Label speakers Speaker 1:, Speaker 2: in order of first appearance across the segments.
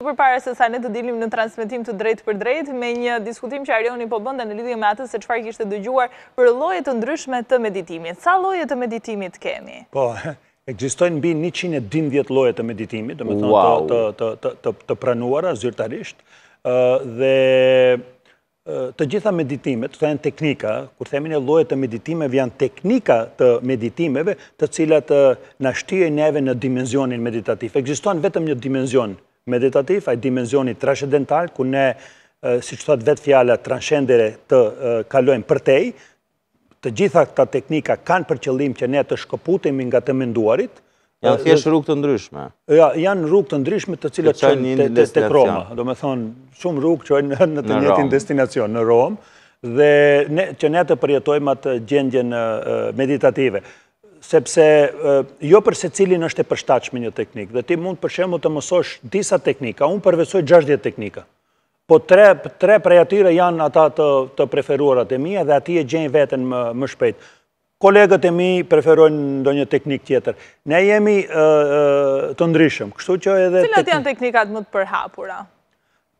Speaker 1: Për para se sa ne të dilim në transmitim të drejt për drejt, me një diskutim që Arjoni po bënda në lidhje me atës se qëfar kishtë dëgjuar për lojet të ndryshme të meditimit. Sa lojet të meditimit kemi? Po, egzistojnë bi 110 lojet të meditimit, dhe me thonë të pranuara zyrtarisht, dhe të gjitha meditimet, të janë teknika, kur themin e lojet të meditimeve, janë teknika të meditimeve të cilat nashtije neve në dimenzionin meditativ. Egzistojnë vetëm një dimenzionin meditativ, a i dimenzioni transcendental, ku ne, si që thotë vetë fjala, transcendere të kalojmë për tej, të gjitha këta teknika kanë për qëllim që ne të shkëputim nga të menduarit. Janë thjesht rrug të ndryshme. Ja, janë rrug të ndryshme të cilët qënë të kroma. Do me thonë, shumë rrug që në të njëtin destinacion në Romë, dhe që ne të përjetojmë atë gjendjen meditative sepse jo për se cilin është e përshtachme një teknikë, dhe ti mund përshemë të mësosh disa teknika, unë përvesoj 60 teknika, po tre prej atyre janë ata të preferuarat e mi, dhe ati e gjenjë vetën më shpejt. Kolegët e mi preferojnë ndo një teknik tjetër. Ne jemi të ndryshëm, kështu që edhe... Cilat janë teknikat më të përhapura?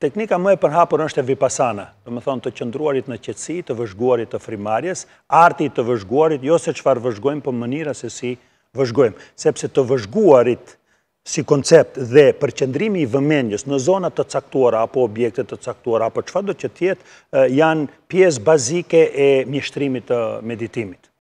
Speaker 1: Teknika më e përhapur është e vipasana, dhe më thonë të qëndruarit në qëtësi, të vëzhguarit të frimarjes, arti të vëzhguarit, jo se qëfar vëzhgojmë, për po mënira se si vëzhgojmë. Sepse të vëzhguarit si koncept dhe përqëndrimi i vëmenjës në zonat të caktuara, apo objekte të caktuara, apo qëfar do që tjetë, eh, janë pjesë bazike e mjështrimit të meditimit.